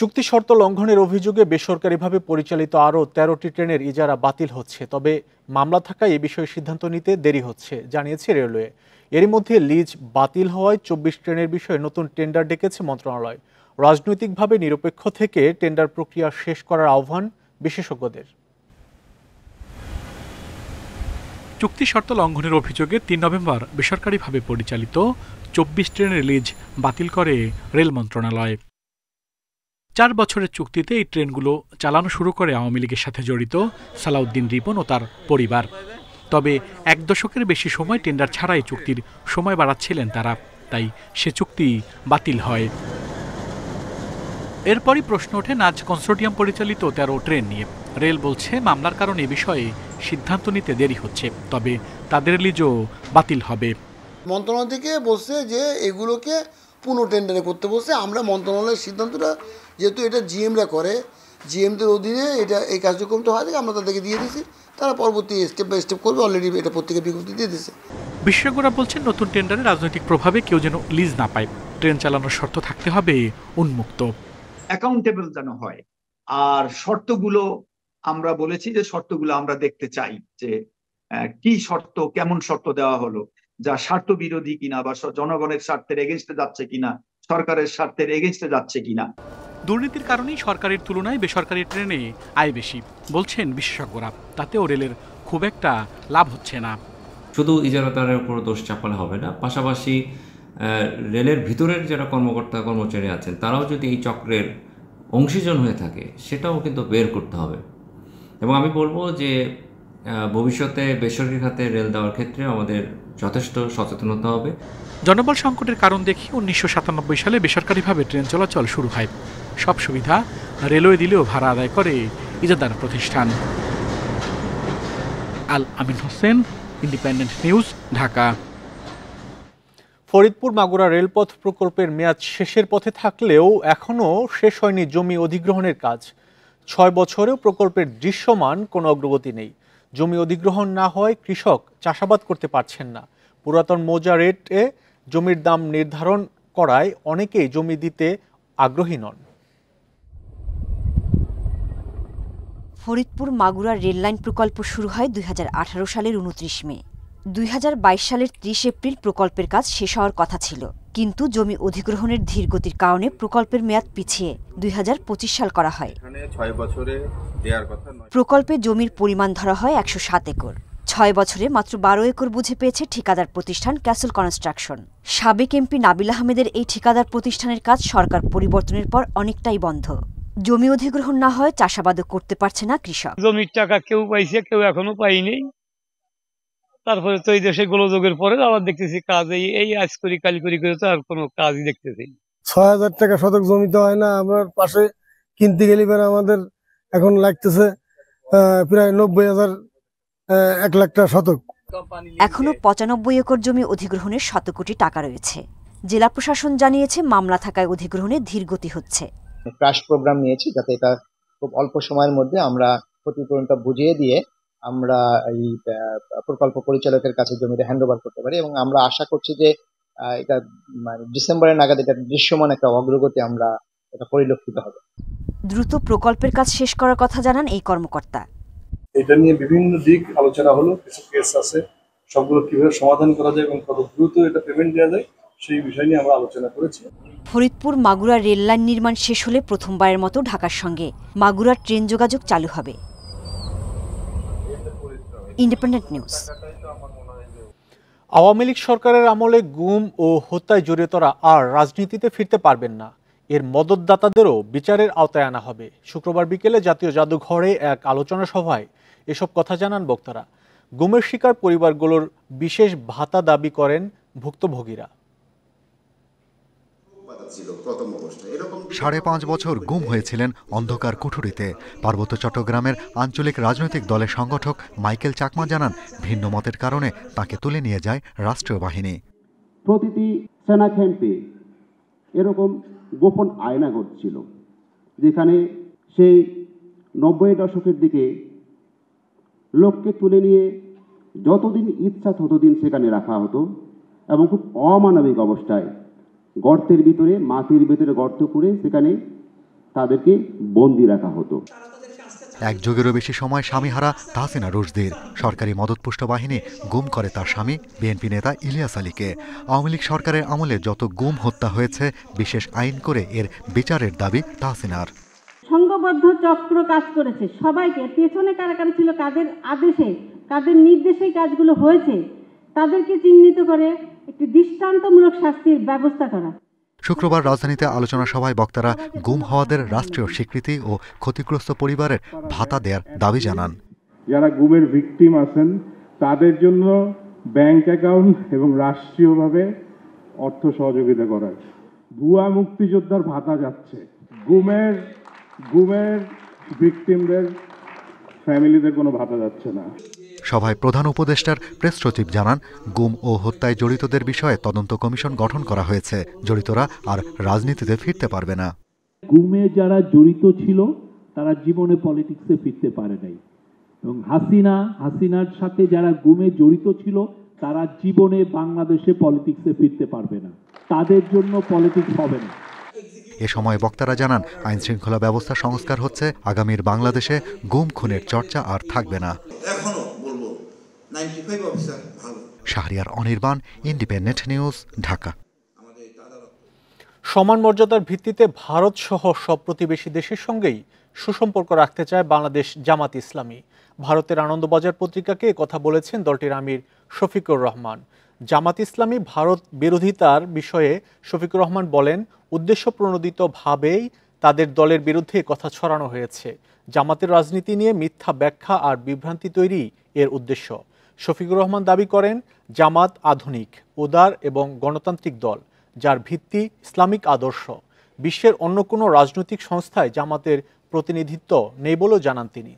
চুক্তি শর্ত লঙ্ঘনের অভিযোগে বেসরকারিভাবে পরিচালিত আরও তেরোটি ট্রেনের ইজারা বাতিল হচ্ছে তবে মামলা থাকায় এ বিষয়ে সিদ্ধান্ত নিতে দেরি হচ্ছে জানিয়েছে রেলওয়ে এরই মধ্যে লিজ বাতিল হওয়ায় চব্বিশ ট্রেনের বিষয়ে নতুন টেন্ডার ডেকেছে মন্ত্রণালয় রাজনৈতিকভাবে নিরপেক্ষ থেকে টেন্ডার প্রক্রিয়া শেষ করার আহ্বান বিশেষজ্ঞদের চুক্তি শর্ত লঙ্ঘনের অভিযোগে তিন নভেম্বর বেসরকারিভাবে পরিচালিত চব্বিশ ট্রেনের লিজ বাতিল করে রেল মন্ত্রণালয় চার বছরের চুক্তিতে এই ট্রেনগুলো চালানো শুরু করে আওয়ামী লীগের সাথে জড়িত সালাউদ্দিন রিপন ও তার পরিবার তবে এক দশকের বেশি সময় টেন্ডার ছাড়াই চুক্তির সময় বাড়াচ্ছিলেন তারা তাই সে চুক্তি বাতিল হয় এরপরই প্রশ্ন ওঠে নাজ কনসোর্টিয়াম পরিচালিত তেরো ট্রেন নিয়ে রেল বলছে মামলার কারণে এ বিষয়ে সিদ্ধান্ত নিতে দেরি হচ্ছে তবে তাদের লিজও বাতিল হবে মন্ত্রণালয় থেকে বলছে যে এগুলোকে পুনঃ টেন্ডারে করতে বলছে আমরা মন্ত্রণালয়ের সিদ্ধান্তটা যেহেতু এটা জিএমরা করে জিএমদের অধীনে এটা এই কার্যক্রমটা হয় আমরা তাদেরকে দিয়ে দিয়েছি তারা পরবর্তী স্টেপ বাই স্টেপ করবে অলরেডি এটা প্রত্যেকের বিজ্ঞপ্তি দিয়ে দিয়েছে বিশেষজ্ঞরা বলছেন নতুন টেন্ডারে রাজনৈতিক প্রভাবে কেউ যেন লিজ না পায় ট্রেন চালানোর শর্ত থাকতে হবে উন্মুক্ত অ্যাকাউন্টেবল যেন হয় আর শর্তগুলো আমরা বলেছি যে শর্তগুলো আমরা দেখতে চাই যে কি শর্ত কেমন শর্ত দেওয়া হলো যা স্বার্থ বিরোধী কিনা বা জনগণের স্বার্থের এগেনস্টে যাচ্ছে কিনা সরকারের স্বার্থের এগেনস্টে যাচ্ছে কিনা দুর্নীতির কারণেই সরকারের তুলনায় বেসরকারি ট্রেনে আয় বেশি বলছেন বিশেষজ্ঞরা তাতেও রেলের খুব একটা লাভ হচ্ছে না শুধু ইজারাদারের উপর দোষ চাপালে হবে না পাশাপাশি রেলের ভিতরের যারা কর্মকর্তা কর্মচারী আছেন তারাও যদি এই চক্রের অংশীজন হয়ে থাকে সেটাও কিন্তু বের করতে হবে এবং আমি বলবো যে ভবিষ্যতে বেসরকারি খাতে রেল দেওয়ার ক্ষেত্রে আমাদের যথেষ্ট সচেতনতা হবে জনবল সংকটের কারণ দেখি উনিশশো সালে বেসরকারিভাবে ট্রেন চলাচল শুরু হয় সব সুবিধা রেলওয়ে দিলেও ভাড়া আদায় করে ইজাদার প্রতিষ্ঠান আল আমিন হোসেন ইন্ডিপেন্ডেন্ট নিউজ ঢাকা ফরিদপুর মাগুরা রেলপথ প্রকল্পের মেয়াদ শেষের পথে থাকলেও এখনও শেষ হয়নি জমি অধিগ্রহণের কাজ ছয় বছরেও প্রকল্পের দৃশ্যমান কোনো অগ্রগতি নেই জমি অধিগ্রহণ না হয় কৃষক চাষাবাদ করতে পারছেন না পুরাতন মোজা রেটে জমির দাম নির্ধারণ করায় অনেকেই জমি দিতে আগ্রহী নন ফরিদপুর মাগুরা রেললাইন প্রকল্প শুরু হয় দুই সালের উনত্রিশ মে দুই সালের ত্রিশ এপ্রিল প্রকল্পের কাজ শেষ হওয়ার কথা ছিল কিন্তু জমি অধিগ্রহণের ধীরগতির কারণে প্রকল্পের মেয়াদ পিছিয়ে দুই সাল করা হয় প্রকল্পে জমির পরিমাণ ধরা হয় একশো সাত একর ছয় বছরে মাত্র বারো একর বুঝে পেয়েছে ঠিকাদার প্রতিষ্ঠান ক্যাসল কনস্ট্রাকশন সাবেক এমপি নাবিল আহমেদের এই ঠিকাদার প্রতিষ্ঠানের কাজ সরকার পরিবর্তনের পর অনেকটাই বন্ধ জমি অধিগ্রহণ না হয় চাষাবাদ করতে পারছে না কৃষক জমির টাকা কেউ পাইছে কেউ এখনো পাইনি তারপরে তো এই দেশে গোলযোগের পরে আবার দেখতেছি কাজ এই এই আজ করি কালি করি করে তো আর কোনো কাজই দেখতেছি ছয় হাজার টাকা শতক জমিতে হয় না আমার পাশে কিনতে গেলে পরে আমাদের এখন লাগতেছে প্রায় নব্বই হাজার এক লাখ টাকা শতক এখনো পঁচানব্বই একর জমি অধিগ্রহণের শত কোটি টাকা রয়েছে জেলা প্রশাসন জানিয়েছে মামলা থাকায় অধিগ্রহণে ধীরগতি হচ্ছে ক্রাশ প্রোগ্রাম নিয়েছি যাতে এটা খুব অল্প সময়ের মধ্যে আমরা ক্ষতিপূরণটা বুঝিয়ে দিয়ে আমরা এই প্রকল্প পরিচালকের কাছে জমিটা হ্যান্ড ওভার করতে পারি এবং আমরা আশা করছি যে এটা মানে ডিসেম্বরের নাগাদ এটা দৃশ্যমান একটা অগ্রগতি আমরা এটা পরিলক্ষিত হবে দ্রুত প্রকল্পের কাজ শেষ করার কথা জানান এই কর্মকর্তা এটা নিয়ে বিভিন্ন দিক আলোচনা হলো কিছু কেস আছে সবগুলো কিভাবে সমাধান করা যায় এবং কত দ্রুত এটা পেমেন্ট দেওয়া যায় সেই বিষয় নিয়ে আমরা আলোচনা করেছি ফরিদপুর মাগুরা রেললাইন নির্মাণ শেষ হলে প্রথমবারের মতো ঢাকার সঙ্গে মাগুরা ট্রেন যোগাযোগ চালু হবে ইন্ডিপেন্ডেন্ট নিউজ আওয়ামী লীগ সরকারের আমলে গুম ও হত্যায় জড়িতরা আর রাজনীতিতে ফিরতে পারবেন না এর মদতদাতাদেরও বিচারের আওতায় আনা হবে শুক্রবার বিকেলে জাতীয় জাদুঘরে এক আলোচনা সভায় এসব কথা জানান বক্তারা গুমের শিকার পরিবারগুলোর বিশেষ ভাতা দাবি করেন ভুক্তভোগীরা সাড়ে পাঁচ বছর গুম হয়েছিলেন অন্ধকার কুঠুরিতে পার্বত্য চট্টগ্রামের আঞ্চলিক রাজনৈতিক দলের সংগঠক মাইকেল চাকমা জানান ভিন্ন মতের কারণে তাকে তুলে নিয়ে যায় রাষ্ট্রীয় বাহিনী প্রতিটি সেনা ক্যাম্পে এরকম গোপন আয়না ঘটছিল যেখানে সেই নব্বই দশকের দিকে লোককে তুলে নিয়ে যতদিন ইচ্ছা ততদিন সেখানে রাখা হতো এবং খুব অমানবিক অবস্থায় গর্তের ভিতরে মাটির ভিতরে গর্ত করে সেখানে তাদেরকে বন্দি রাখা হতো এক যুগেরও বেশি সময় স্বামীহারা তাহসিনা রুশদির সরকারি মদতপুষ্ট বাহিনী গুম করে তার স্বামী বিএনপি নেতা ইলিয়াস আলীকে আওয়ামী লীগ সরকারের আমলে যত গুম হত্যা হয়েছে বিশেষ আইন করে এর বিচারের দাবি তাহসিনার সংঘবদ্ধ চক্র কাজ করেছে সবাইকে পেছনে কারা কারা ছিল কাদের আদেশে কাদের নির্দেশে কাজগুলো হয়েছে তাদেরকে চিহ্নিত করে একটি দৃষ্টান্তমূলক শাস্তির ব্যবস্থা করা শুক্রবার রাজধানীতে আলোচনা সভায় বক্তারা গুম হওয়াদের রাষ্ট্রীয় স্বীকৃতি ও ক্ষতিগ্রস্ত পরিবারের ভাতা দেওয়ার দাবি জানান যারা গুমের ভিকটিম আছেন তাদের জন্য ব্যাংক অ্যাকাউন্ট এবং রাষ্ট্রীয়ভাবে অর্থ সহযোগিতা করার ভুয়া মুক্তিযোদ্ধার ভাতা যাচ্ছে গুমের গুমের ভিকটিমদের ফ্যামিলিদের কোনো ভাতা যাচ্ছে না সভায় প্রধান উপদেষ্টার প্রেস সচিব জানান গুম ও হত্যায় জড়িতদের বিষয়ে তদন্ত কমিশন গঠন করা হয়েছে জড়িতরা আর রাজনীতিতে ফিরতে পারবে না গুমে যারা জড়িত ছিল তারা জীবনে পলিটিক্সে ফিরতে পারে নাই এবং হাসিনা হাসিনার সাথে যারা গুমে জড়িত ছিল তারা জীবনে বাংলাদেশে পলিটিক্সে ফিরতে পারবে না তাদের জন্য পলিটিক্স হবে না এ সময় বক্তারা জানান আইন শৃঙ্খলা ব্যবস্থা সংস্কার হচ্ছে আগামীর বাংলাদেশে গুম খুনের চর্চা আর থাকবে না এখনো শাহরিয়ার অনির্বাণ ইন্ডিপেন্ডেন্ট নিউজ ঢাকা সমান মর্যাদার ভিত্তিতে ভারত সহ সব প্রতিবেশী দেশের সঙ্গেই সুসম্পর্ক রাখতে চায় বাংলাদেশ জামাত ইসলামী ভারতের আনন্দবাজার পত্রিকাকে কথা বলেছেন দলটির আমির শফিকুর রহমান জামাত ইসলামী ভারত বিরোধিতার বিষয়ে শফিকুর রহমান বলেন উদ্দেশ্য ভাবেই তাদের দলের বিরুদ্ধে কথা ছড়ানো হয়েছে জামাতের রাজনীতি নিয়ে মিথ্যা ব্যাখ্যা আর বিভ্রান্তি তৈরি এর উদ্দেশ্য শফিকুর রহমান দাবি করেন জামাত আধুনিক উদার এবং গণতান্ত্রিক দল যার ভিত্তি ইসলামিক আদর্শ বিশ্বের অন্য কোনো রাজনৈতিক সংস্থায় জামাতের প্রতিনিধিত্ব নেই বলেও জানান তিনি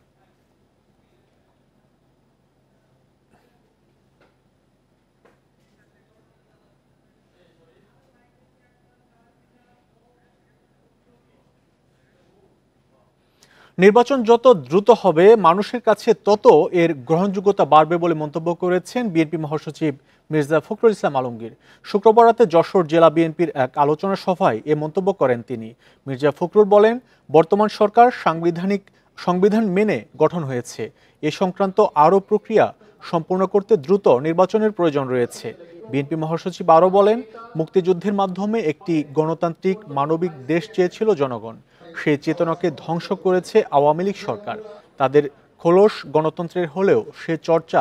নির্বাচন যত দ্রুত হবে মানুষের কাছে তত এর গ্রহণযোগ্যতা বাড়বে বলে মন্তব্য করেছেন বিএনপি মহাসচিব মির্জা ফখরুল ইসলাম আলমগীর শুক্রবার রাতে যশোর জেলা বিএনপির এক আলোচনা সভায় এ মন্তব্য করেন তিনি মির্জা ফখরুল বলেন বর্তমান সরকার সাংবিধানিক সংবিধান মেনে গঠন হয়েছে এ সংক্রান্ত আরও প্রক্রিয়া সম্পূর্ণ করতে দ্রুত নির্বাচনের প্রয়োজন রয়েছে বিএনপি মহাসচিব আরও বলেন মুক্তিযুদ্ধের মাধ্যমে একটি গণতান্ত্রিক মানবিক দেশ চেয়েছিল জনগণ সে চেতনাকে ধ্বংস করেছে আওয়ামী লীগ সরকার তাদের খোলস গণতন্ত্রের হলেও সে চর্চা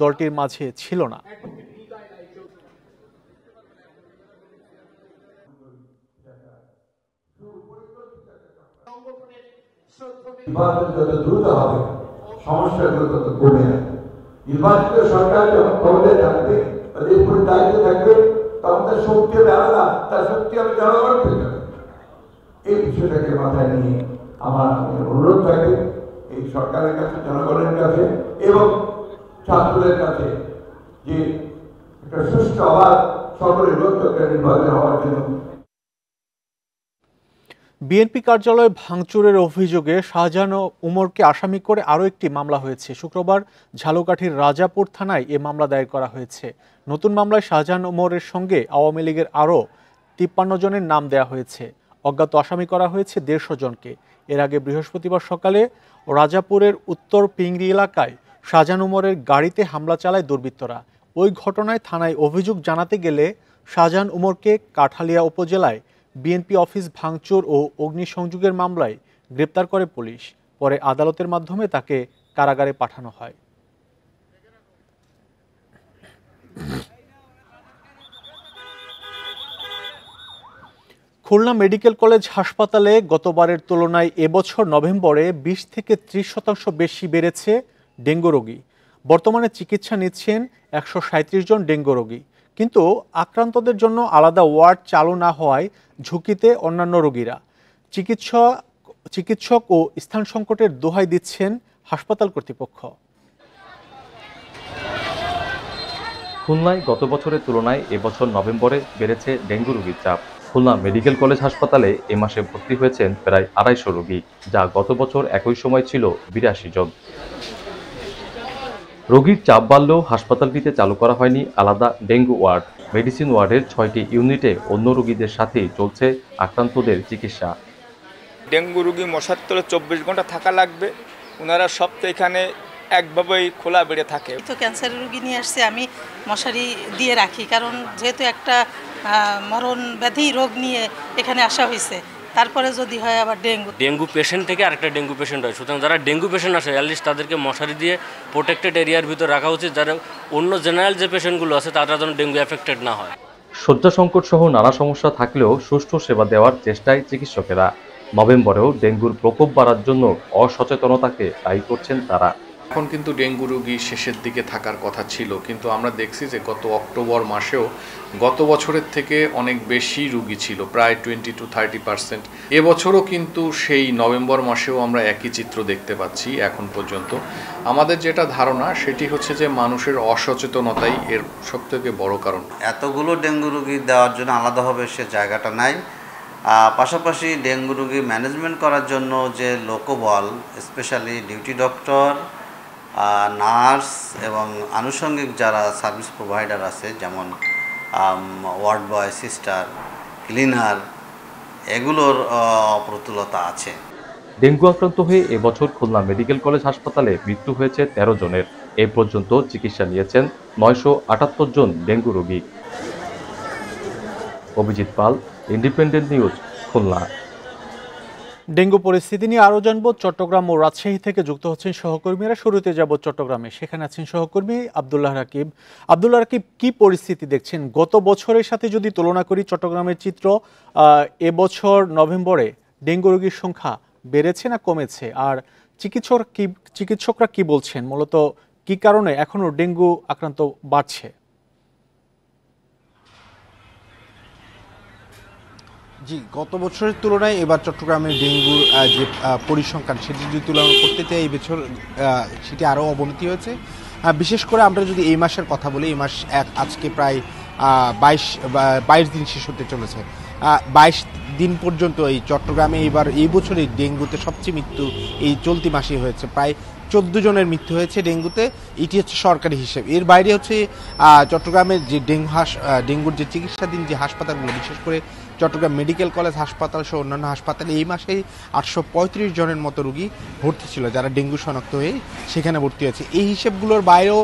দলটির মাঝে ছিল না নির্বাচিত সরকার তার এই বিষয়টাকে মাথায় নিয়ে আমার অনুরোধ থাকে এই সরকারের কাছে জনগণের কাছে এবং ছাত্রদের কাছে যে একটা সুস্থ আবার সকলের লোকতন্ত্রের নির্বাচন হওয়ার জন্য বিএনপি কার্যালয়ে ভাঙচুরের অভিযোগে শাহজাহান উমরকে আসামি করে আরও একটি মামলা হয়েছে শুক্রবার ঝালুকাঠির রাজাপুর থানায় এ মামলা দায়ের করা হয়েছে নতুন মামলায় শাহজাহান উমরের সঙ্গে আওয়ামী লীগের আরও তিপ্পান্ন জনের নাম দেয়া হয়েছে অজ্ঞাত আসামি করা হয়েছে দেড়শো জনকে এর আগে বৃহস্পতিবার সকালে রাজাপুরের উত্তর পিংরি এলাকায় শাহজাহান উমরের গাড়িতে হামলা চালায় দুর্বৃত্তরা ওই ঘটনায় থানায় অভিযোগ জানাতে গেলে শাহজাহান উমরকে কাঠালিয়া উপজেলায় বিএনপি অফিস ভাঙচুর ও অগ্নিসংযোগের মামলায় গ্রেপ্তার করে পুলিশ পরে আদালতের মাধ্যমে তাকে কারাগারে পাঠানো হয় খুলনা মেডিকেল কলেজ হাসপাতালে গতবারের তুলনায় এবছর নভেম্বরে ২০ থেকে ৩০ শতাংশ বেশি বেড়েছে ডেঙ্গু রোগী বর্তমানে চিকিৎসা নিচ্ছেন একশো জন ডেঙ্গু রোগী কিন্তু আক্রান্তদের জন্য আলাদা ওয়ার্ড চালু না হওয়ায় ঝুঁকিতে অন্যান্য রোগীরা চিকিৎসক চিকিৎসক ও স্থান সংকটের দোহাই দিচ্ছেন হাসপাতাল কর্তৃপক্ষ খুলনায় গত বছরের তুলনায় এবছর নভেম্বরে বেড়েছে ডেঙ্গু রোগীর চাপ খুলনা মেডিকেল কলেজ হাসপাতালে এ মাসে ভর্তি হয়েছেন প্রায় আড়াইশো রোগী যা গত বছর একই সময় ছিল বিরাশি জন রোগীর চাপ বাড়লেও হাসপাতালটিতে চালু করা হয়নি আলাদা ডেঙ্গু ওয়ার্ড মেডিসিন ওয়ার্ডের ছয়টি ইউনিটে অন্য রোগীদের সাথে চলছে আক্রান্তদের চিকিৎসা ডেঙ্গু রোগী মশার তলে চব্বিশ ঘন্টা থাকা লাগবে ওনারা সপ্তাহে এখানে একভাবেই খোলা বেড়ে থাকে তো ক্যান্সারের রুগী নিয়ে আসছে আমি মশারি দিয়ে রাখি কারণ যেহেতু একটা মরণ ব্যাধি রোগ নিয়ে এখানে আসা হয়েছে তারপরে যদি হয় আবার ডেঙ্গু ডেঙ্গু পেশেন্ট থেকে আরেকটা ডেঙ্গু পেশেন্ট হয় সুতরাং যারা ডেঙ্গু পেশেন্ট আসে অ্যাটলিস্ট তাদেরকে মশারি দিয়ে প্রোটেক্টেড এরিয়ার ভিতর রাখা উচিত যারা অন্য জেনারেল যে পেশেন্টগুলো আছে তারা যেন ডেঙ্গু এফেক্টেড না হয় শয্যা সংকট সহ নানা সমস্যা থাকলেও সুষ্ঠু সেবা দেওয়ার চেষ্টায় চিকিৎসকেরা নভেম্বরেও ডেঙ্গুর প্রকোপ বাড়ার জন্য অসচেতনতাকে দায়ী করছেন তারা এখন কিন্তু ডেঙ্গু রোগী শেষের দিকে থাকার কথা ছিল কিন্তু আমরা দেখছি যে গত অক্টোবর মাসেও গত বছরের থেকে অনেক বেশি রুগী ছিল প্রায় টোয়েন্টি টু থার্টি পার্সেন্ট এবছরও কিন্তু সেই নভেম্বর মাসেও আমরা একই চিত্র দেখতে পাচ্ছি এখন পর্যন্ত আমাদের যেটা ধারণা সেটি হচ্ছে যে মানুষের অসচেতনতাই এর সবথেকে বড় কারণ এতগুলো ডেঙ্গু রুগী দেওয়ার জন্য আলাদাভাবে সে জায়গাটা নাই পাশাপাশি ডেঙ্গু রুগী ম্যানেজমেন্ট করার জন্য যে লোকবল স্পেশালি ডিউটি ডক্টর নার্স এবং আনুষঙ্গিক যারা সার্ভিস প্রোভাইডার আছে যেমন ওয়ার্ড বয় সিস্টার ক্লিনার এগুলোর প্রতুলতা আছে ডেঙ্গু আক্রান্ত হয়ে এবছর খুলনা মেডিকেল কলেজ হাসপাতালে মৃত্যু হয়েছে ১৩ জনের এ পর্যন্ত চিকিৎসা নিয়েছেন নয়শো আটাত্তর জন ডেঙ্গু রোগী Abhijit Pal independent news Khulna dengue পরিস্থিতি নিয়ে আরও জানবো চট্টগ্রাম ও রাজশাহী থেকে যুক্ত হচ্ছেন সহকর্মীরা শুরুতে যাব চট্টগ্রামে সেখানে আছেন সহকর্মী আবদুল্লাহ রাকিব আবদুল্লাহ রাকিব কি পরিস্থিতি দেখছেন গত বছরের সাথে যদি তুলনা করি চট্টগ্রামের চিত্র এবছর নভেম্বরে ডেঙ্গু রোগীর সংখ্যা বেড়েছে না কমেছে আর চিকিৎসক কি চিকিৎসকরা কি বলছেন মূলত কি কারণে এখনও ডেঙ্গু আক্রান্ত বাড়ছে জি গত বছরের তুলনায় এবার চট্টগ্রামের ডেঙ্গুর যে পরিসংখ্যান সেটি যদি তুলনা করতে চাই এই বছর সেটি আরও অবনতি হয়েছে বিশেষ করে আমরা যদি এই মাসের কথা বলি এই মাস এক আজকে প্রায় বাইশ বাইশ দিন শেষ হতে চলেছে বাইশ দিন পর্যন্ত এই চট্টগ্রামে এবার এই বছরে ডেঙ্গুতে সবচেয়ে মৃত্যু এই চলতি মাসে হয়েছে প্রায় চোদ্দো জনের মৃত্যু হয়েছে ডেঙ্গুতে এটি হচ্ছে সরকারি হিসেব এর বাইরে হচ্ছে চট্টগ্রামের যে ডেঙ্গু হাস ডেঙ্গুর যে চিকিৎসাধীন যে হাসপাতালগুলো বিশেষ করে চট্টগ্রাম মেডিকেল কলেজ হাসপাতাল সহ অন্যান্য হাসপাতালে এই মাসেই আটশো পঁয়ত্রিশ জনের মতো রুগী ভর্তি ছিল যারা ডেঙ্গু শনাক্ত হয়ে সেখানে ভর্তি হয়েছে এই হিসেবগুলোর বাইরেও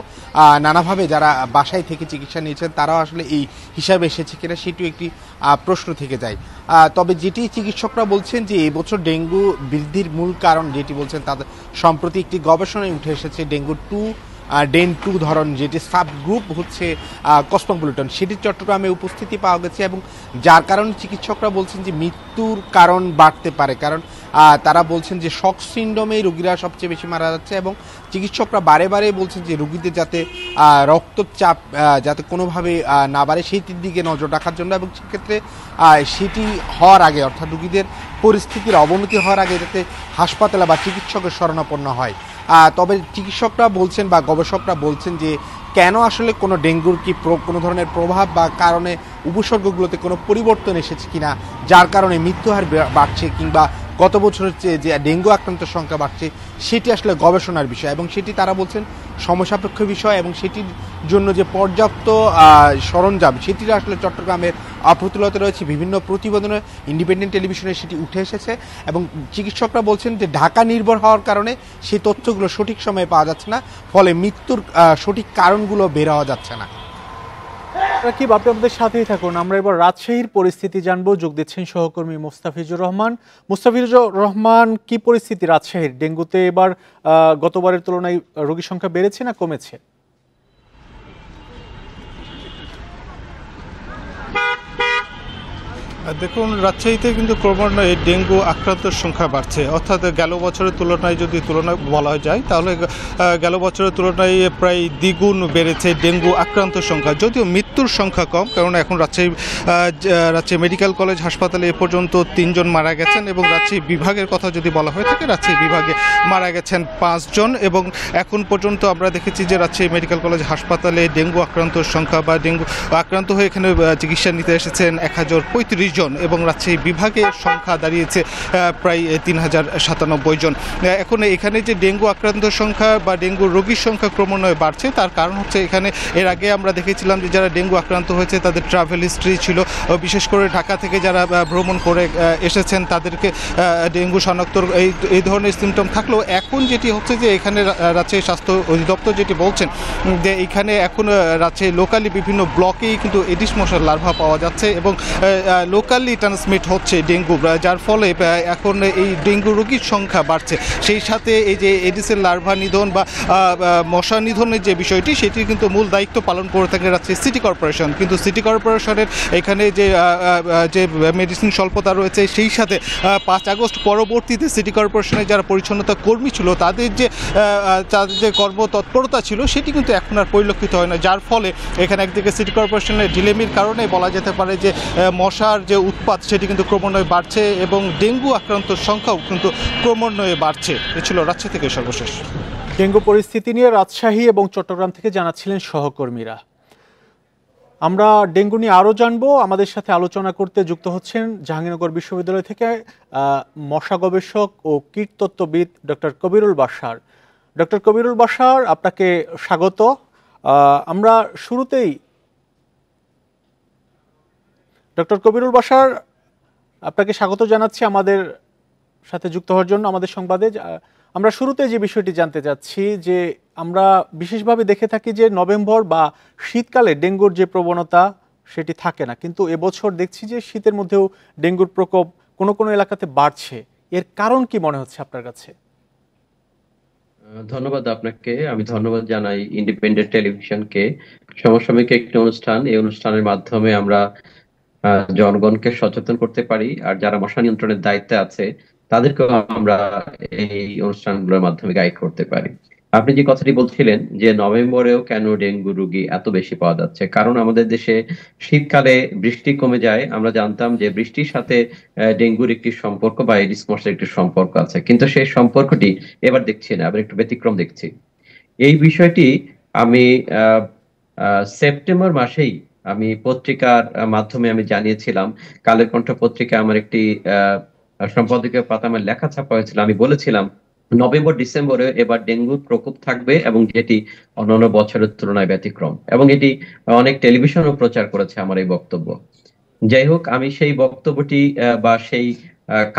নানাভাবে যারা বাসায় থেকে চিকিৎসা নিয়েছেন তারাও আসলে এই হিসাবে এসেছে কিনা সেটিও একটি প্রশ্ন থেকে যায় তবে যেটি চিকিৎসকরা বলছেন যে এবছর ডেঙ্গু বৃদ্ধির মূল কারণ যেটি বলছেন তাদের সম্প্রতি একটি গবেষণায় উঠে এসেছে ডেঙ্গু টু ডেন টু ধরন যেটি সাব গ্রুপ হচ্ছে কসমোপলিটন সেটি চট্টগ্রামে উপস্থিতি পাওয়া গেছে এবং যার কারণে চিকিৎসকরা বলছেন যে মৃত্যুর কারণ বাড়তে পারে কারণ তারা বলছেন যে শক সিন্ডোমে রোগীরা সবচেয়ে বেশি মারা যাচ্ছে এবং চিকিৎসকরা বারে বারে বলছেন যে রুগীদের যাতে রক্তচাপ যাতে কোনোভাবে না বাড়ে সেইটির দিকে নজর রাখার জন্য এবং সেক্ষেত্রে সেটি হওয়ার আগে অর্থাৎ রুগীদের পরিস্থিতির অবনতি হওয়ার আগে যাতে হাসপাতালে বা চিকিৎসকের শরণাপন্ন হয় তবে চিকিৎসকরা বলছেন বা গবেষকরা বলছেন যে কেন আসলে কোনো ডেঙ্গুর কি কোনো ধরনের প্রভাব বা কারণে উপসর্গগুলোতে কোনো পরিবর্তন এসেছে কিনা যার কারণে মৃত্যুহার বাড়ছে কিংবা গত বছরের চেয়ে যে ডেঙ্গু আক্রান্তের সংখ্যা বাড়ছে সেটি আসলে গবেষণার বিষয় এবং সেটি তারা বলছেন সমসাপেক্ষ বিষয় এবং সেটির জন্য যে পর্যাপ্ত সরঞ্জাম সেটির আসলে চট্টগ্রামের অপ্রতুলতা রয়েছে বিভিন্ন প্রতিবেদনে ইন্ডিপেন্ডেন্ট টেলিভিশনে সেটি উঠে এসেছে এবং চিকিৎসকরা বলছেন যে ঢাকা নির্ভর হওয়ার কারণে সেই তথ্যগুলো সঠিক সময়ে পাওয়া যাচ্ছে না ফলে মৃত্যুর সঠিক কারণগুলো বের হওয়া যাচ্ছে না কি আপনি আমাদের সাথেই থাকুন আমরা এবার রাজশাহীর পরিস্থিতি জানবো যোগ দিচ্ছেন সহকর্মী মোস্তাফিজুর রহমান মোস্তাফিজুর রহমান কি পরিস্থিতি রাজশাহীর ডেঙ্গুতে এবার গতবারের তুলনায় রোগীর সংখ্যা বেড়েছে না কমেছে দেখুন রাজশাহীতে কিন্তু ক্রমান্বয়ে ডেঙ্গু আক্রান্তের সংখ্যা বাড়ছে অর্থাৎ গেল বছরের তুলনায় যদি তুলনা বলা যায় তাহলে গেল বছরের তুলনায় প্রায় দ্বিগুণ বেড়েছে ডেঙ্গু আক্রান্তের সংখ্যা যদিও মৃত্যুর সংখ্যা কম কারণ এখন রাজশাহী রাজশাহী মেডিকেল কলেজ হাসপাতালে এ পর্যন্ত তিনজন মারা গেছেন এবং রাজশাহী বিভাগের কথা যদি বলা হয়ে থাকে রাজশাহী বিভাগে মারা গেছেন পাঁচজন এবং এখন পর্যন্ত আমরা দেখেছি যে রাজশাহী মেডিকেল কলেজ হাসপাতালে ডেঙ্গু আক্রান্তর সংখ্যা বা ডেঙ্গু আক্রান্ত হয়ে এখানে চিকিৎসা নিতে এসেছেন এক হাজার পঁয়ত্রিশ জন এবং রাজশাহী বিভাগে সংখ্যা দাঁড়িয়েছে প্রায় তিন হাজার সাতানব্বই জন এখন এখানে যে ডেঙ্গু আক্রান্ত সংখ্যা বা ডেঙ্গু রোগীর সংখ্যা ক্রমান্বয়ে বাড়ছে তার কারণ হচ্ছে এখানে এর আগে আমরা দেখেছিলাম যে যারা ডেঙ্গু আক্রান্ত হয়েছে তাদের ট্রাভেল হিস্ট্রি ছিল বিশেষ করে ঢাকা থেকে যারা ভ্রমণ করে এসেছেন তাদেরকে ডেঙ্গু শনাক্ত এই এই ধরনের সিমটম থাকলেও এখন যেটি হচ্ছে যে এখানে রাজশাহী স্বাস্থ্য অধিদপ্তর যেটি বলছেন যে এখানে এখন রাজশাহী লোকালি বিভিন্ন ব্লকেই কিন্তু এডিস মশার লার্ভা পাওয়া যাচ্ছে এবং লোকালি ট্রান্সমিট হচ্ছে ডেঙ্গু যার ফলে এখন এই ডেঙ্গু রোগীর সংখ্যা বাড়ছে সেই সাথে এই যে এডিসের লার্ভা নিধন বা মশা নিধনের যে বিষয়টি সেটি কিন্তু মূল দায়িত্ব পালন করে থাকে রাজশাহী সিটি কর্পোরেশন কিন্তু সিটি কর্পোরেশনের এখানে যে যে মেডিসিন স্বল্পতা রয়েছে সেই সাথে পাঁচ আগস্ট পরবর্তীতে সিটি কর্পোরেশনের যারা পরিচ্ছন্নতা কর্মী ছিল তাদের যে তাদের যে কর্মতৎপরতা ছিল সেটি কিন্তু এখন আর পরিলক্ষিত হয় না যার ফলে এখানে একদিকে সিটি কর্পোরেশনের ঢিলেমির কারণে বলা যেতে পারে যে মশার যে উৎপাত সেটি কিন্তু ক্রমান্বয়ে বাড়ছে এবং ডেঙ্গু আক্রান্ত সংখ্যাও কিন্তু ক্রমান্বয়ে বাড়ছে এ ছিল রাজশাহী থেকে সর্বশেষ ডেঙ্গু পরিস্থিতি নিয়ে রাজশাহী এবং চট্টগ্রাম থেকে জানাচ্ছিলেন সহকর্মীরা আমরা ডেঙ্গু নিয়ে আরও জানবো আমাদের সাথে আলোচনা করতে যুক্ত হচ্ছেন জাহাঙ্গীরনগর বিশ্ববিদ্যালয় থেকে মশা গবেষক ও কীটতত্ত্ববিদ ডক্টর কবিরুল বাসার ডক্টর কবিরুল বাসার আপনাকে স্বাগত আমরা শুরুতেই ডক্টর কবিরুল বাসার আপনাকে স্বাগত জানাচ্ছি আমাদের সাথে যুক্ত হওয়ার জন্য আমাদের সংবাদে আমরা শুরুতে যে বিষয়টি জানতে চাচ্ছি যে আমরা বিশেষভাবে দেখে থাকি যে নভেম্বর বা শীতকালে ডেঙ্গুর যে প্রবণতা সেটি থাকে না কিন্তু এবছর দেখছি যে শীতের মধ্যেও ডেঙ্গুর প্রকোপ কোনো কোনো এলাকাতে বাড়ছে এর কারণ কি মনে হচ্ছে আপনার কাছে ধন্যবাদ আপনাকে আমি ধন্যবাদ জানাই ইন্ডিপেন্ডেন্ট টেলিভিশনকে সমসাময়িক একটি অনুষ্ঠান এই অনুষ্ঠানের মাধ্যমে আমরা জনগণকে সচেতন করতে পারি আর যারা মশা নিয়ন্ত্রণের দায়িত্বে আছে তাদেরকেও আমরা এই অনুষ্ঠানগুলোর মাধ্যমে গাইড করতে পারি আপনি যে কথাটি বলছিলেন যে নভেম্বরেও কেন ডেঙ্গু রোগী এত বেশি পাওয়া যাচ্ছে কারণ আমাদের দেশে শীতকালে বৃষ্টি কমে যায় আমরা জানতাম যে বৃষ্টির সাথে ডেঙ্গুর একটি সম্পর্ক বা এডিস মশার একটি সম্পর্ক আছে কিন্তু সেই সম্পর্কটি এবার দেখছি না আবার একটু ব্যতিক্রম দেখছি এই বিষয়টি আমি সেপ্টেম্বর মাসেই আমি পত্রিকার মাধ্যমে আমি জানিয়েছিলাম কালের কণ্ঠ পত্রিকা আমার একটি সম্পাদকীয় পাতা আমার লেখা ছাপা হয়েছিল আমি বলেছিলাম নভেম্বর ডিসেম্বরে এবার ডেঙ্গুর প্রকোপ থাকবে এবং যেটি অন্যান্য বছরের তুলনায় ব্যতিক্রম এবং এটি অনেক টেলিভিশনও প্রচার করেছে আমার এই বক্তব্য যাই হোক আমি সেই বক্তব্যটি বা সেই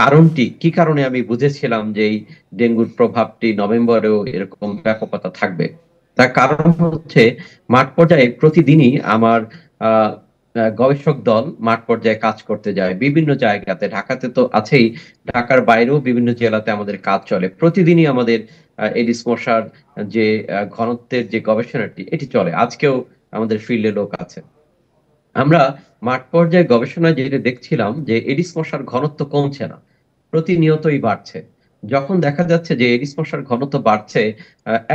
কারণটি কি কারণে আমি বুঝেছিলাম যে এই ডেঙ্গুর প্রভাবটি নভেম্বরেও এরকম ব্যাপকতা থাকবে তার কারণ হচ্ছে মাঠ পর্যায়ে প্রতিদিনই আমার গবেষক দল মাঠ পর্যায়ে কাজ করতে যায় বিভিন্ন জায়গাতে ঢাকাতে তো আছেই ঢাকার বাইরেও বিভিন্ন জেলাতে আমাদের কাজ চলে প্রতিদিনই আমাদের এডিস মশার যে ঘনত্বের যে গবেষণাটি এটি চলে আজকেও আমাদের ফিল্ডে লোক আছে আমরা মাঠ পর্যায়ে গবেষণায় যেটা দেখছিলাম যে এডিস মশার ঘনত্ব কমছে না প্রতিনিয়তই বাড়ছে যখন দেখা যাচ্ছে যে এডিস মশার ঘনত্ব বাড়ছে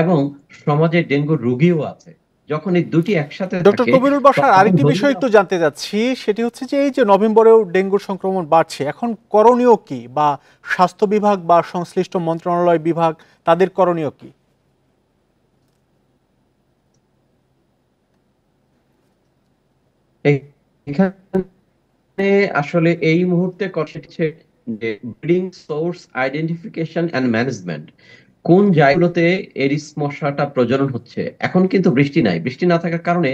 এবং সমাজে ডেঙ্গু রুগীও আছে যখন এই দুটি একসাথে ডক্টর কবিরুল আরেকটি বিষয় একটু জানতে যাচ্ছি সেটি হচ্ছে যে এই যে নভেম্বরেও ডেঙ্গুর সংক্রমণ বাড়ছে এখন করণীয় কি বা স্বাস্থ্য বিভাগ বা সংশ্লিষ্ট মন্ত্রণালয় বিভাগ তাদের করণীয় কি এখানে আসলে এই মুহূর্তে কথা হচ্ছে breeding source identification and management কোন জায়গাগুলোতে এরিস মশাটা প্রজনন হচ্ছে এখন কিন্তু বৃষ্টি নাই বৃষ্টি না থাকার কারণে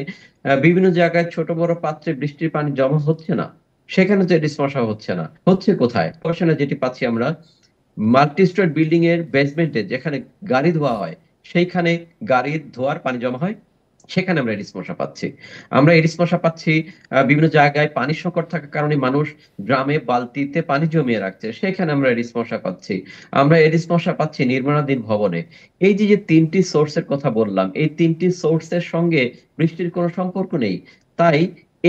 বিভিন্ন জায়গায় ছোট বড় পাত্রে বৃষ্টির পানি জমা হচ্ছে না সেখানে তো এরিস মশা হচ্ছে না হচ্ছে কোথায় কোশ্চেনে যেটি পাচ্ছি আমরা মাল্টিস্টোর বিল্ডিং এর বেসমেন্টে যেখানে গাড়ি ধোয়া হয় সেইখানে গাড়ির ধোয়ার পানি জমা হয় সেখানে আমরা এডিস মশা পাচ্ছি আমরা এডিস মশা পাচ্ছি বিভিন্ন জায়গায় পানি সংকট থাকার কারণে মানুষ গ্রামে বালতিতে পানি জমিয়ে রাখছে সেখানে আমরা এডিস মশা পাচ্ছি আমরা এডিস মশা পাচ্ছি নির্মাণাধীন ভবনে এই যে যে তিনটি সোর্সের কথা বললাম এই তিনটি সোর্সের সঙ্গে বৃষ্টির কোনো সম্পর্ক নেই তাই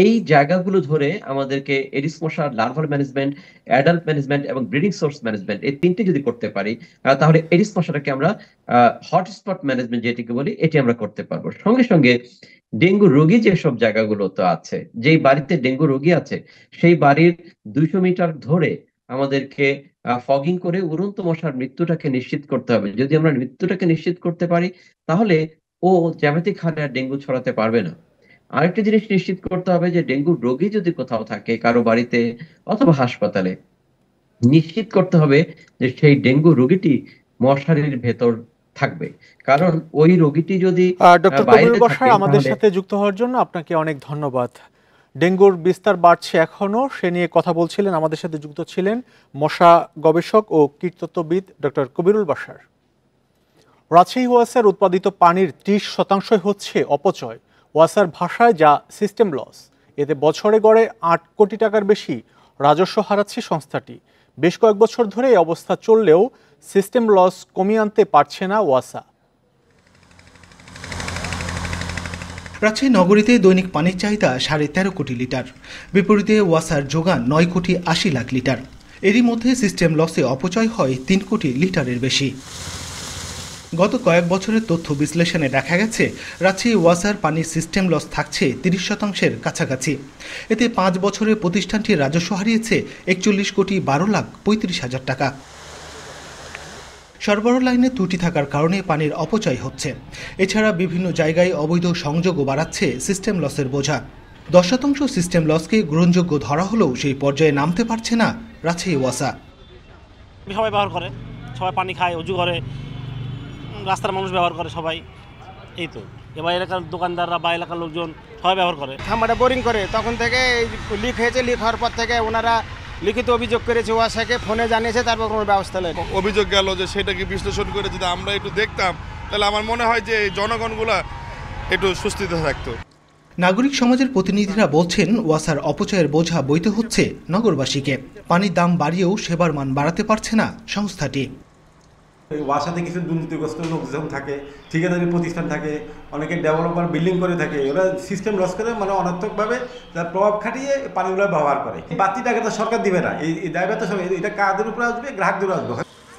এই জায়গাগুলো ধরে আমাদেরকে এডিস মশার লার্ভার ম্যানেজমেন্ট অ্যাডাল্ট ম্যানেজমেন্ট এবং ব্রিডিং সোর্স ম্যানেজমেন্ট এই তিনটি যদি করতে পারি তাহলে এডিস মশাটাকে আমরা হটস্পট ম্যানেজমেন্ট যেটিকে বলি এটি আমরা করতে পারবো সঙ্গে সঙ্গে ডেঙ্গু রোগী যেসব জায়গাগুলো তো আছে যেই বাড়িতে ডেঙ্গু রোগী আছে সেই বাড়ির দুইশো মিটার ধরে আমাদেরকে ফগিং করে উড়ন্ত মশার মৃত্যুটাকে নিশ্চিত করতে হবে যদি আমরা মৃত্যুটাকে নিশ্চিত করতে পারি তাহলে ও জ্যামিতিক হারে ডেঙ্গু ছড়াতে পারবে না আরেকটা জিনিস নিশ্চিত করতে হবে যে ডেঙ্গুর রোগী যদি কোথাও থাকে কারো বাড়িতে অথবা হাসপাতালে নিশ্চিত করতে হবে যে সেই ডেঙ্গু রোগীটি মশারির ভেতর থাকবে কারণ ওই রোগীটি যদি আমাদের সাথে যুক্ত হওয়ার জন্য আপনাকে অনেক ধন্যবাদ ডেঙ্গুর বিস্তার বাড়ছে এখনো সে নিয়ে কথা বলছিলেন আমাদের সাথে যুক্ত ছিলেন মশা গবেষক ও কীটতত্ত্ববিদ ডক্টর কবিরুল বাসার রাজশাহী ওয়াসের উৎপাদিত পানির ত্রিশ শতাংশই হচ্ছে অপচয় ওয়াসার ভাষায় যা সিস্টেম লস এতে বছরে গড়ে আট কোটি টাকার বেশি রাজস্ব হারাচ্ছে সংস্থাটি বেশ কয়েক বছর ধরে এই অবস্থা চললেও সিস্টেম লস কমিয়ে আনতে পারছে না ওয়াসা রাজশাহী নগরীতে দৈনিক পানির চাহিদা সাড়ে তেরো কোটি লিটার বিপরীতে ওয়াসার যোগান নয় কোটি আশি লাখ লিটার এরই মধ্যে সিস্টেম লসে অপচয় হয় তিন কোটি লিটারের বেশি গত কয়েক বছরের তথ্য বিশ্লেষণে দেখা গেছে রাজশাহী ওয়াসার পানির সিস্টেম লস থাকছে তিরিশ শতাংশের কাছাকাছি এতে পাঁচ বছরে প্রতিষ্ঠানটির রাজস্ব হারিয়েছে একচল্লিশ কোটি বারো লাখ পঁয়ত্রিশ হাজার টাকা সরবরাহ লাইনে ত্রুটি থাকার কারণে পানির অপচয় হচ্ছে এছাড়া বিভিন্ন জায়গায় অবৈধ সংযোগও বাড়াচ্ছে সিস্টেম লসের বোঝা দশ শতাংশ সিস্টেম লসকে গ্রহণযোগ্য ধরা হলেও সেই পর্যায়ে নামতে পারছে না রাজশাহী ওয়াসা সবাই ব্যবহার করে সবাই পানি খায় উজু করে রাস্তার মানুষ ব্যবহার করে সবাই এই তো এবার এলাকার দোকানদাররা বা এলাকার লোকজন সবাই ব্যবহার করে খামাটা বোরিং করে তখন থেকে লিক হয়েছে লিক হওয়ার পর থেকে ওনারা লিখিত অভিযোগ করেছে ওয়াসাকে ফোনে জানিয়েছে তারপর কোনো ব্যবস্থা নেই অভিযোগ গেল যে সেটাকে বিশ্লেষণ করে যদি আমরা একটু দেখতাম তাহলে আমার মনে হয় যে জনগণগুলা একটু সুস্থিতে থাকতো নাগরিক সমাজের প্রতিনিধিরা বলছেন ওয়াসার অপচয়ের বোঝা বইতে হচ্ছে নগরবাসীকে পানির দাম বাড়িয়েও সেবার মান বাড়াতে পারছে না সংস্থাটি ওয়াসাতে কিছু দুর্নীতিগ্রস্ত লোক থাকে ঠিকাদারি প্রতিষ্ঠান থাকে অনেকে ডেভেলপার বিল্ডিং করে থাকে ওরা সিস্টেম লস করে মানে অনার্থকভাবে তার প্রভাব খাটিয়ে পানিগুলো ব্যবহার করে বাতি টাকা তো সরকার দিবে না এই দায়বা তো এটা কাদের উপরে আসবে গ্রাহকদের আসবে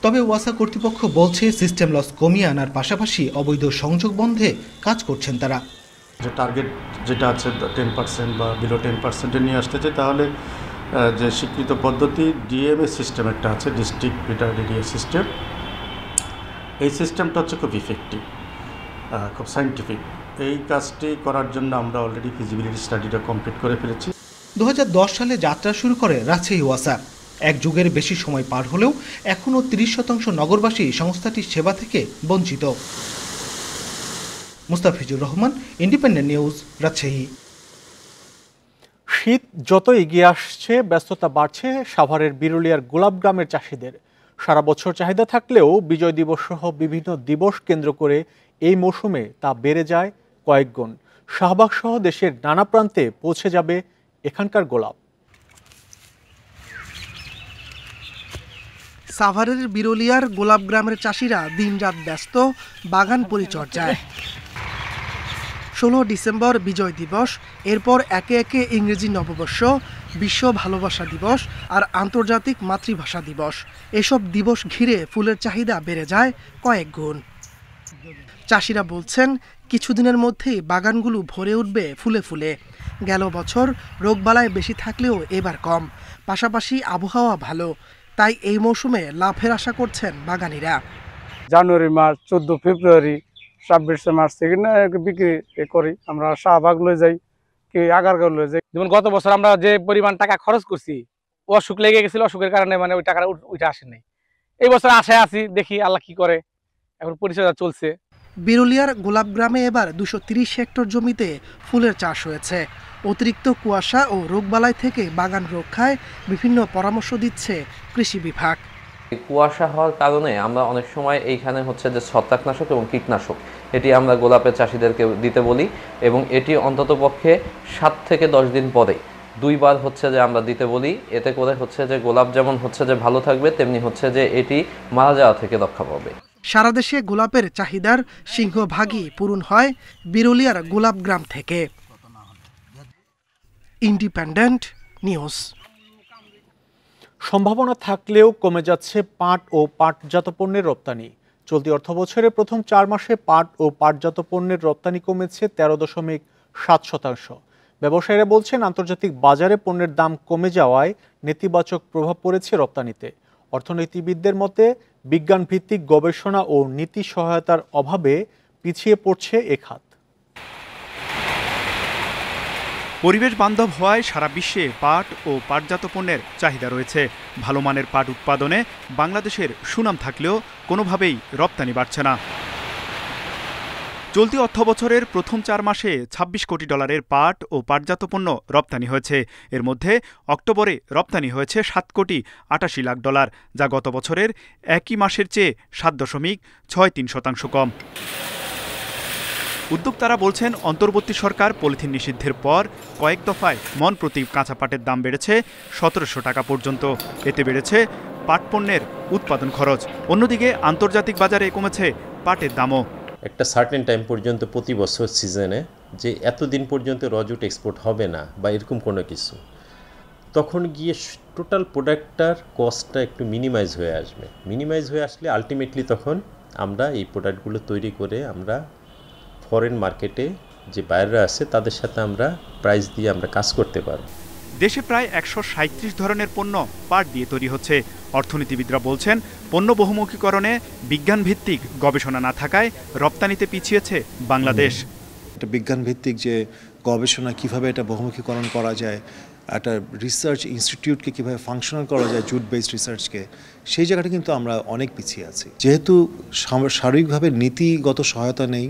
তবে ওয়াসা কর্তৃপক্ষ বলছে সিস্টেম লস কমিয়ে আনার পাশাপাশি অবৈধ সংযোগ বন্ধে কাজ করছেন তারা যে টার্গেট যেটা আছে টেন পার্সেন্ট বা বিলো টেন পার্সেন্টে নিয়ে আসতেছে তাহলে যে স্বীকৃত পদ্ধতি ডিএমএ সিস্টেম একটা আছে ডিস্ট্রিক্ট রিটার্ন এরিয়া সিস্টেম এই সিস্টেমটা হচ্ছে খুব ইফেক্টিভ খুব সাইন্টিফিক এই কাজটি করার জন্য আমরা অলরেডি ফিজিবিলিটি স্টাডিটা কমপ্লিট করে ফেলেছি দু সালে যাত্রা শুরু করে রাজশাহী ওয়াসা এক যুগের বেশি সময় পার হলেও এখনও ৩০ শতাংশ নগরবাসী সংস্থাটির সেবা থেকে বঞ্চিত মুস্তাফিজুর রহমান ইন্ডিপেন্ডেন্ট নিউজ রাজশাহী শীত যত এগিয়ে আসছে ব্যস্ততা বাড়ছে সাভারের বিরুলিয়ার গোলাপ গ্রামের চাষিদের সারা বছর চাহিদা থাকলেও বিজয় দিবস সহ বিভিন্ন দিবস কেন্দ্র করে এই মৌসুমে তা বেড়ে যায় কয়েক গুণ শাহবাগ সহ দেশের নানা প্রান্তে পৌঁছে যাবে এখানকার গোলাপ সাভারের বিরলিয়ার গোলাপ গ্রামের চাষিরা দিনরাত ব্যস্ত বাগান পরিচর্যায় ষোলো ডিসেম্বর বিজয় দিবস এরপর একে একে ইংরেজি নববর্ষ বিশ্ব ভালোবাসা দিবস আর আন্তর্জাতিক মাতৃভাষা দিবস এসব দিবস ঘিরে ফুলের চাহিদা বেড়ে যায় কয়েক গুণ চাষিরা বলছেন কিছুদিনের মধ্যেই বাগানগুলো ভরে উঠবে ফুলে ফুলে গেল বছর রোগবালায় বেশি থাকলেও এবার কম পাশাপাশি আবহাওয়া ভালো তাই এই মৌসুমে লাভের আশা করছেন বাগানিরা জানুয়ারি মাস চোদ্দ ফেব্রুয়ারি ছাব্বিশে মার্চ থেকে না বিক্রি করি আমরা শাহবাগ লয়ে যাই আগার করলো যে যেমন গত বছর আমরা যে পরিমাণ টাকা খরচ করছি অসুখ লেগে গেছিল অসুখের কারণে মানে ওই টাকাটা ওইটা আসেনি এই বছর আশায় আছি দেখি আল্লাহ কি করে এখন পরিচর্যা চলছে বিরুলিয়ার গোলাপ গ্রামে এবার দুশো তিরিশ হেক্টর জমিতে ফুলের চাষ হয়েছে অতিরিক্ত কুয়াশা ও বালাই থেকে বাগান রক্ষায় বিভিন্ন পরামর্শ দিচ্ছে কৃষি বিভাগ কুয়াশা হওয়ার কারণে আমরা অনেক সময় এইখানে হচ্ছে যে ছত্রাকনাশক এবং কীটনাশক এটি আমরা গোলাপের চাষিদেরকে দিতে বলি এবং এটি অন্তত পক্ষে সাত থেকে দশ দিন পরে দুইবার হচ্ছে যে আমরা দিতে বলি এতে করে হচ্ছে যে গোলাপ যেমন হচ্ছে যে ভালো থাকবে তেমনি হচ্ছে যে এটি মারা যাওয়া থেকে রক্ষা পাবে সারা দেশে গোলাপের চাহিদার সিংহভাগই পূরণ হয় বিরুলিয়ার গোলাপ গ্রাম থেকে ইন্ডিপেন্ডেন্ট নিউজ সম্ভাবনা থাকলেও কমে যাচ্ছে পাট ও পাটজাত পণ্যের রপ্তানি চলতি বছরের প্রথম চার মাসে পাট ও পাটজাত পণ্যের রপ্তানি কমেছে তেরো দশমিক সাত শতাংশ ব্যবসায়ীরা বলছেন আন্তর্জাতিক বাজারে পণ্যের দাম কমে যাওয়ায় নেতিবাচক প্রভাব পড়েছে রপ্তানিতে অর্থনীতিবিদদের মতে বিজ্ঞানভিত্তিক গবেষণা ও নীতি সহায়তার অভাবে পিছিয়ে পড়ছে এ খাত পরিবেশ বান্ধব হওয়ায় সারা বিশ্বে পাট ও পাটজাত পণ্যের চাহিদা রয়েছে ভালো মানের পাট উৎপাদনে বাংলাদেশের সুনাম থাকলেও কোনোভাবেই রপ্তানি বাড়ছে না চলতি অর্থবছরের প্রথম চার মাসে ২৬ কোটি ডলারের পাট ও পাটজাত পণ্য রপ্তানি হয়েছে এর মধ্যে অক্টোবরে রপ্তানি হয়েছে সাত কোটি আটাশি লাখ ডলার যা গত বছরের একই মাসের চেয়ে সাত দশমিক ছয় তিন শতাংশ কম উদ্যোক্তারা বলছেন অন্তর্বর্তী সরকার পলিথিন নিষিদ্ধের পর কয়েক দফায় মন প্রতি কাঁচা পাটের দাম বেড়েছে সতেরোশো টাকা পর্যন্ত এতে বেড়েছে পাট পণ্যের উৎপাদন খরচ অন্যদিকে আন্তর্জাতিক বাজারে কমেছে পাটের দামও একটা সার্টেন টাইম পর্যন্ত প্রতি বছর সিজনে যে এতদিন পর্যন্ত রজুট এক্সপোর্ট হবে না বা এরকম কোনো কিছু তখন গিয়ে টোটাল প্রোডাক্টটার কস্টটা একটু মিনিমাইজ হয়ে আসবে মিনিমাইজ হয়ে আসলে আলটিমেটলি তখন আমরা এই প্রোডাক্টগুলো তৈরি করে আমরা ফরেন মার্কেটে যে বাইরেরা আছে তাদের সাথে আমরা প্রাইস দিয়ে আমরা কাজ করতে পারব দেশে প্রায় একশো ধরনের পণ্য পার দিয়ে তৈরি হচ্ছে অর্থনীতিবিদরা বলছেন পণ্য বহুমুখীকরণে বিজ্ঞানভিত্তিক গবেষণা না থাকায় রপ্তানিতে পিছিয়েছে বাংলাদেশ একটা বিজ্ঞানভিত্তিক যে গবেষণা কিভাবে এটা বহুমুখীকরণ করা যায় একটা রিসার্চ ইনস্টিটিউটকে কীভাবে ফাংশনাল করা যায় জুট বেসড রিসার্চকে সেই জায়গাটা কিন্তু আমরা অনেক পিছিয়ে আছি যেহেতু সার্বিকভাবে নীতিগত সহায়তা নেই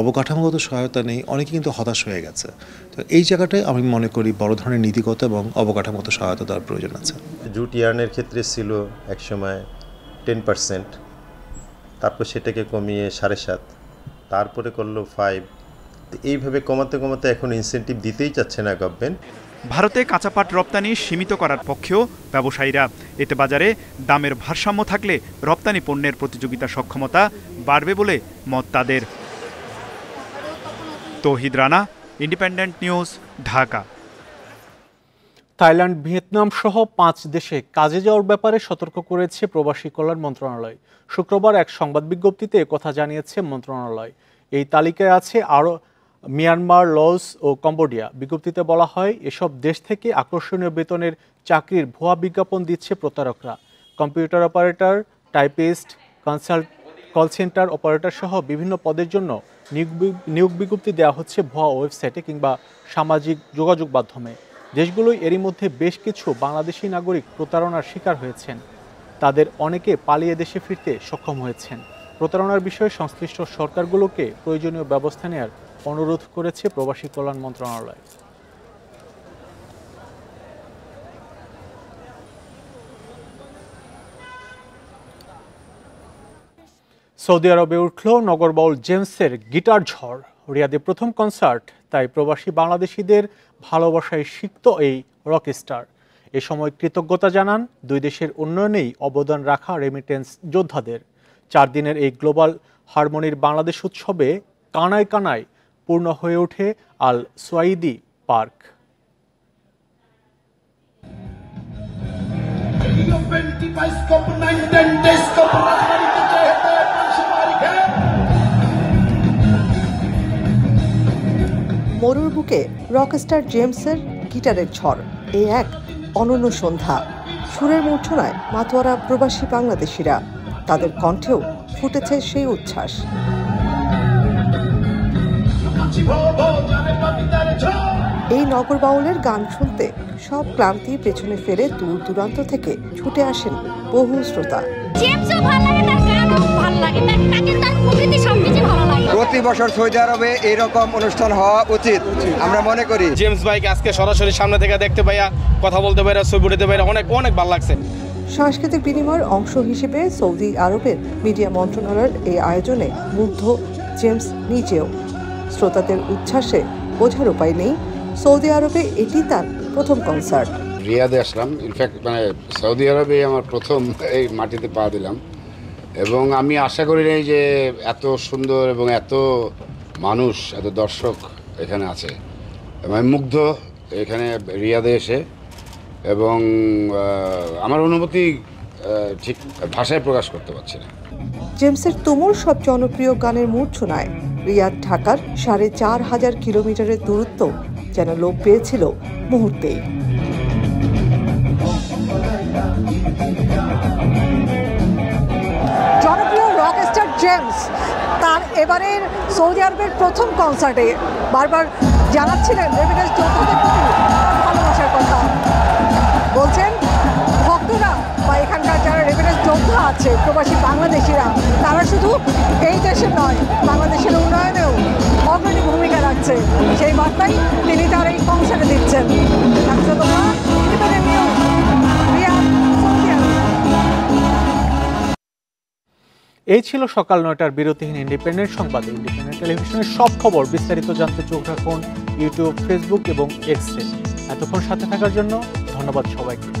অবকাঠামোগত সহায়তা নেই অনেকে কিন্তু হতাশ হয়ে গেছে তো এই জায়গাটায় আমি মনে করি বড় ধরনের নীতিগত এবং অবকাঠামোগত সহায়তা দেওয়ার প্রয়োজন আছে জুট ইয়ার্নের ক্ষেত্রে ছিল একসময় টেন পার্সেন্ট তারপর সেটাকে কমিয়ে সাড়ে সাত তারপরে করলো ফাইভ এইভাবে কমাতে কমাতে এখন ইনসেন্টিভ দিতেই চাচ্ছে না গভর্নমেন্ট ভারতে কাঁচাপাট রপ্তানি সীমিত করার পক্ষেও ব্যবসায়ীরা এতে বাজারে দামের ভারসাম্য থাকলে রপ্তানি পণ্যের প্রতিযোগিতা সক্ষমতা বাড়বে বলে মত তাদের Touhid Rana Independent news Dhaka Thailand Vietnam সহ পাঁচ দেশে কাজে যাওয়ার ব্যাপারে সতর্ক করেছে প্রবাসী কল্যাণ মন্ত্রণালয় শুক্রবার এক সংবাদ বিজ্ঞপ্তিতে কথা জানিয়েছে মন্ত্রণালয় এই তালিকায় আছে আরও মিয়ানমার লস ও কম্বোডিয়া বিজ্ঞপ্তিতে বলা হয় এসব দেশ থেকে আকর্ষণীয় বেতনের চাকরির ভুয়া বিজ্ঞাপন দিচ্ছে প্রতারকরা computer operator typist consult call centre operator সহ বিভিন্ন পদের জন্য নিয়োগ বিজ্ঞপ্তি দেওয়া হচ্ছে ভুয়া ওয়েবসাইটে কিংবা সামাজিক যোগাযোগ মাধ্যমে দেশগুলোই এরই মধ্যে বেশ কিছু বাংলাদেশি নাগরিক প্রতারণার শিকার হয়েছেন তাদের অনেকে পালিয়ে দেশে ফিরতে সক্ষম হয়েছেন প্রতারণার বিষয়ে সংশ্লিষ্ট সরকারগুলোকে প্রয়োজনীয় ব্যবস্থা নেওয়ার অনুরোধ করেছে প্রবাসী কল্যাণ মন্ত্রণালয় সৌদি আরবে উঠল নগরবাউল জেমসের গিটার ঝড় রিয়াদে প্রথম কনসার্ট তাই প্রবাসী বাংলাদেশিদের ভালোবাসায় সিক্ত এই রকস্টার এ সময় কৃতজ্ঞতা জানান দুই দেশের উন্নয়নেই অবদান রাখা রেমিটেন্স যোদ্ধাদের চার দিনের এই গ্লোবাল হারমোনির বাংলাদেশ উৎসবে কানায় কানায় পূর্ণ হয়ে ওঠে Al Suwaidi Park Open device, মরুর বুকে রকস্টার জেমসের গিটারের ঝড় এ এক অনন্য সন্ধ্যা সুরের মূর্ছনায় মাতোয়ারা প্রবাসী বাংলাদেশিরা তাদের কণ্ঠেও ফুটেছে সেই উচ্ছ্বাস এই নগর বাউলের গান শুনতে সব ক্লান্তি পেছনে ফেলে দূর দূরান্ত থেকে ছুটে আসেন বহু শ্রোতা প্রতি বছর সৌদি আরবে এরকম অনুষ্ঠান হওয়া উচিত আমরা মনে করি জেমস ভাইকে আজকে সরাসরি সামনে থেকে দেখতে পাইয়া কথা বলতে পাইরা ছবি উঠতে পাইরা অনেক অনেক ভালো লাগছে সাংস্কৃতিক বিনিময়ের অংশ হিসেবে সৌদি আরবের মিডিয়া মন্ত্রণালয়ের এই আয়োজনে মুগ্ধ জেমস নিজেও শ্রোতাদের উচ্ছ্বাসে বোঝার উপায় নেই সৌদি আরবে এটি তার প্রথম কনসার্ট রিয়াদে আসলাম ইনফ্যাক্ট মানে সৌদি আরবে আমার প্রথম এই মাটিতে পা দিলাম এবং আমি আশা করি নাই যে এত সুন্দর এবং এত মানুষ এত দর্শক এখানে আছে এবং আমি মুগ্ধ এখানে রিয়াদে এসে এবং আমার অনুভূতি ঠিক ভাষায় প্রকাশ করতে পারছি না জেমসের তুমুল সব জনপ্রিয় গানের মূর্ছনায় রিয়াদ ঢাকার সাড়ে চার হাজার কিলোমিটারের দূরত্ব যেন লোপ পেয়েছিল মুহূর্তেই জেমস তার এবারের সৌদি আরবের প্রথম কনসার্টে বারবার জানাচ্ছিলেন রেমিটেন্স যোদ্ধাদের প্রতি ভালোবাসার কথা বলছেন ভক্তরা বা এখানকার যারা রেমিটেন্স যোদ্ধা আছে প্রবাসী বাংলাদেশিরা তারা শুধু এই দেশে নয় বাংলাদেশের উন্নয়নেও অগ্রণী ভূমিকা রাখছে সেই বার্তাই তিনি তার এই কনসার্টে দিচ্ছেন এই ছিল সকাল নয়টার বিরতিহীন ইন্ডিপেন্ডেন্ট সংবাদ ইন্ডিপেন্ডেন্ট টেলিভিশনের সব খবর বিস্তারিত জানতে চোখ রাখুন ইউটিউব ফেসবুক এবং এক্সে এতক্ষণ সাথে থাকার জন্য ধন্যবাদ সবাইকে